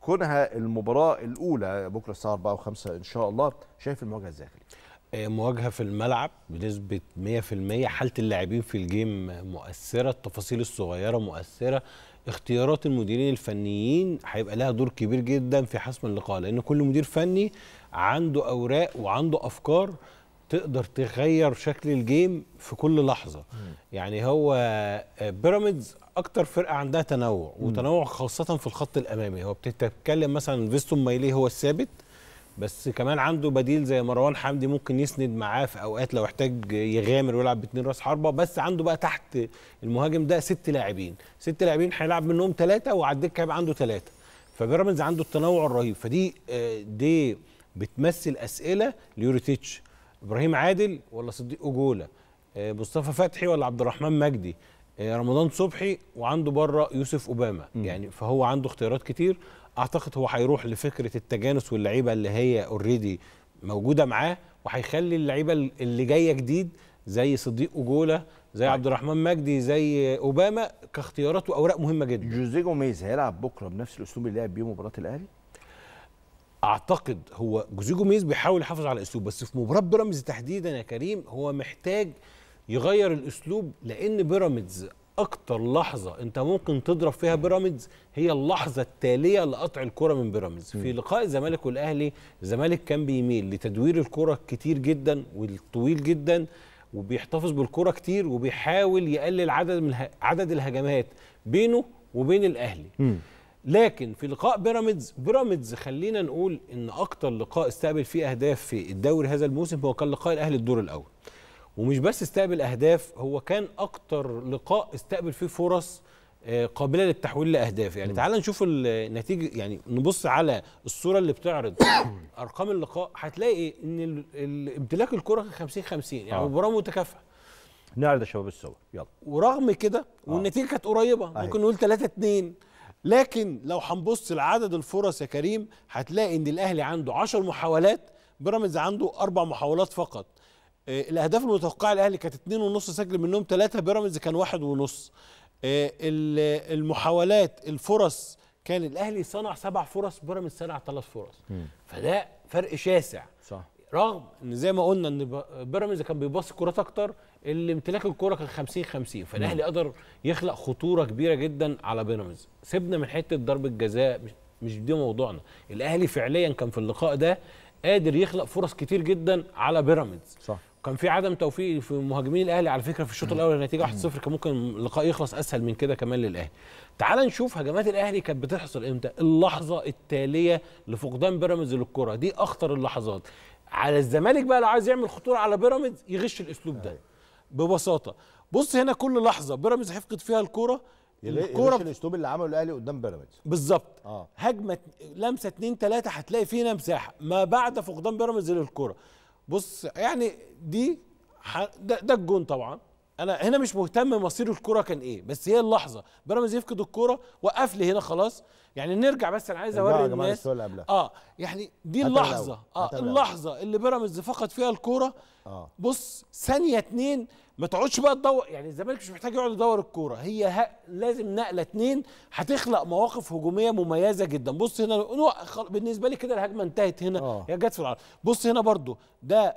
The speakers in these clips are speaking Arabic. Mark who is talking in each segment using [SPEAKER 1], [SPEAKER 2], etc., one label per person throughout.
[SPEAKER 1] كونها المباراه الاولى بكره الساعه 4 أو 5 ان شاء الله شايف المواجهه ازاي آه، مواجهه في الملعب بنسبه 100% حاله اللاعبين في الجيم مؤثره التفاصيل الصغيره مؤثره اختيارات المديرين الفنيين هيبقى لها دور كبير جدا في حسم اللقاء لان كل مدير فني عنده اوراق وعنده افكار تقدر تغير شكل الجيم في كل لحظه م. يعني هو آه، بيراميدز اكتر فرقه عندها تنوع م. وتنوع خاصه في الخط الامامي هو بتتكلم مثلا فيستون مايليه هو الثابت بس كمان عنده بديل زي مروان حمدي ممكن يسند معاه في اوقات لو احتاج يغامر ويلعب باتنين راس حربه بس عنده بقى تحت المهاجم ده ست لاعبين ست لاعبين هيلعب منهم ثلاثه وعلى الدكه هيبقى عنده ثلاثه فبيراميدز عنده التنوع الرهيب فدي آه، دي بتمثل اسئله ليوريتيتش ابراهيم عادل ولا صديق اجوله آه، مصطفى فتحي ولا عبد الرحمن مجدي آه، رمضان صبحي وعنده بره يوسف اوباما م. يعني فهو عنده اختيارات كتير اعتقد هو هيروح لفكره التجانس واللعيبه اللي هي اوريدي موجوده معاه وهيخلي اللعيبه اللي جايه جديد زي صديق اجوله زي طيب. عبد الرحمن مجدي زي اوباما كاختيارات واوراق مهمه جدا جوزيه جوميز هيلعب بكره بنفس الاسلوب اللي لعب بيه مباراه الاهلي اعتقد هو جوزيه جوميز بيحاول يحافظ على اسلوب بس في مباراه بيراميدز تحديدا يا كريم هو محتاج يغير الاسلوب لان بيراميدز اكتر لحظه انت ممكن تضرب فيها بيراميدز هي اللحظه التاليه لقطع الكره من بيراميدز في لقاء الزمالك والاهلي الزمالك كان بيميل لتدوير الكره كتير جدا والطويل جدا وبيحتفظ بالكره كتير وبيحاول يقلل عدد من عدد الهجمات بينه وبين الاهلي لكن في لقاء بيراميدز بيراميدز خلينا نقول ان اكتر لقاء استقبل فيه اهداف في الدوري هذا الموسم هو كان لقاء الاهلي الدور الاول ومش بس استقبل اهداف هو كان اكتر لقاء استقبل فيه فرص آه، قابله للتحويل لاهداف يعني تعال نشوف النتيجه يعني نبص على الصوره اللي بتعرض ارقام اللقاء هتلاقي ان امتلاك الكره 50 50 يعني آه. مباراه متكافئه نعرض يا شباب الصور يلا ورغم كده آه. والنتيجه كانت قريبه ممكن نقول 3 2 لكن لو هنبص لعدد الفرص يا كريم هتلاقي ان الاهلي عنده 10 محاولات بيراميدز عنده اربع محاولات فقط آه، الاهداف المتوقعه الاهلي كانت ونص سجل منهم ثلاثة بيراميدز كان واحد ونص آه، المحاولات الفرص كان الاهلي صنع سبع فرص بيراميدز صنع ثلاث فرص م. فده فرق شاسع صح رغم ان زي ما قلنا ان بيراميدز كان بيباصي كرات اكتر اللي امتلاك الكوره كان 50 50 فالاهلي نعم. قدر يخلق خطوره كبيره جدا على بيراميدز سيبنا من حته ضرب الجزاء مش دي موضوعنا الاهلي فعليا كان في اللقاء ده قادر يخلق فرص كتير جدا على بيراميدز صح كان في عدم توفيق في مهاجمين الاهلي على فكره في الشوط نعم. الاول النتيجه 1-0 نعم. كان ممكن اللقاء يخلص اسهل من كده كمان للاهلي تعال نشوف هجمات الاهلي كانت بتحصل امتى اللحظه التاليه لفقدان بيراميدز للكره دي اخطر اللحظات على الزمالك بقى لو عايز يعمل خطوره على بيراميدز يغش الاسلوب ده أيوة. ببساطه بص هنا كل لحظه بيراميدز هيفقد فيها الكوره الكوره الاسلوب اللي عمله الاهلي قدام بيراميدز بالظبط آه. هجمه لمسه 2 3 هتلاقي فينا مساحه ما بعد فقدان بيراميدز للكوره بص يعني دي ده, ده الجون طبعا انا هنا مش مهتم مصير الكرة كان ايه بس هي اللحظه بيراميدز يفقد الكرة وقف لي هنا خلاص يعني نرجع بس انا عايز اوري الناس اه يعني دي اللحظه اه اللحظه اللي بيراميدز فقد فيها الكوره آه. بص ثانيه اتنين ما تقعدش بقى تدور يعني الزمالك مش محتاج يقعد يدور الكوره هي ه... لازم نقله اتنين هتخلق مواقف هجوميه مميزه جدا بص هنا بالنسبه لي كده الهجمه انتهت هنا آه. هي جت في العرض بص هنا برضو ده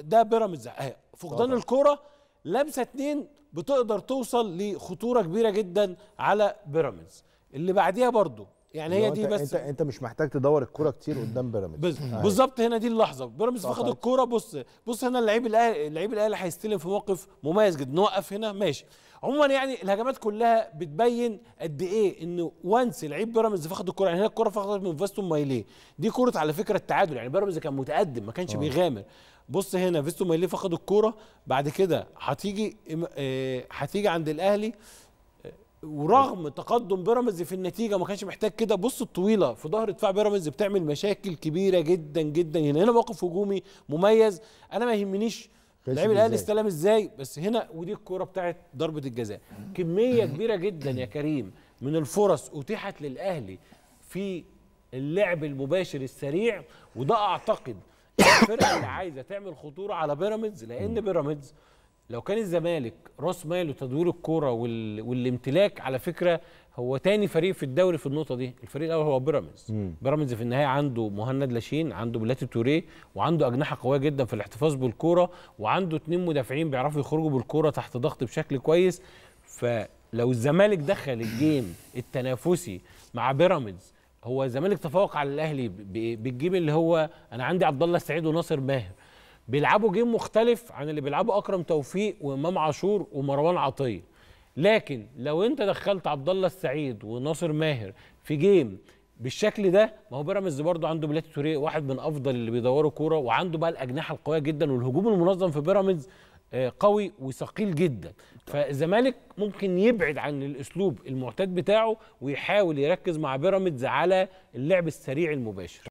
[SPEAKER 1] ده بيراميدز فقدان الكوره لمسه اتنين بتقدر توصل لخطوره كبيره جدا على بيراميدز اللي بعديها برضه يعني هي دي بس انت انت مش محتاج تدور الكوره كتير قدام بيراميدز آه. بالظبط هنا دي اللحظه بيراميدز فقد الكوره بص بص هنا اللعيب الاهلي اللعيب الاهلي هيستلم في موقف مميز جدا نوقف هنا ماشي عموما يعني الهجمات كلها بتبين قد ايه ان وانس لعيب بيراميدز فقد الكره يعني هنا الكره فقدت من فيستون مايليه دي كره على فكره التعادل يعني بيراميدز كان متقدم ما كانش أوه. بيغامر بص هنا فيستون مايليه فقد الكره بعد كده هتيجي آه، هتيجي عند الاهلي ورغم تقدم بيراميدز في النتيجه ما كانش محتاج كده بص الطويله في ظهر دفاع بيراميدز بتعمل مشاكل كبيره جدا جدا هنا هنا موقف هجومي مميز انا ما يهمنيش لعيب الاهلي استلم ازاي بس هنا ودي الكوره بتاعت ضربه الجزاء كميه كبيره جدا يا كريم من الفرص اتيحت للاهلي في اللعب المباشر السريع وده اعتقد الفرقه اللي عايزه تعمل خطوره على بيراميدز لان بيراميدز لو كان الزمالك راس ماله تدوير الكوره وال... والامتلاك على فكره هو تاني فريق في الدوري في النقطه دي الفريق الاول هو بيراميدز بيراميدز في النهايه عنده مهند لاشين عنده بلاتي توريه وعنده اجنحه قويه جدا في الاحتفاظ بالكوره وعنده اتنين مدافعين بيعرفوا يخرجوا بالكوره تحت ضغط بشكل كويس فلو الزمالك دخل الجيم التنافسي مع بيراميدز هو الزمالك تفوق على الاهلي بالجيم اللي هو انا عندي عبد الله السعيد وناصر ماهر بيلعبوا جيم مختلف عن اللي بيلعبه اكرم توفيق وامام عاشور ومروان عطيه لكن لو انت دخلت عبد الله السعيد وناصر ماهر في جيم بالشكل ده ما هو بيراميدز برضه عنده بلاتي سوري واحد من افضل اللي بيدوروا كوره وعنده بقى الاجنحه القويه جدا والهجوم المنظم في بيراميدز آه، قوي وثقيل جدا فالزمالك ممكن يبعد عن الاسلوب المعتاد بتاعه ويحاول يركز مع بيراميدز على اللعب السريع المباشر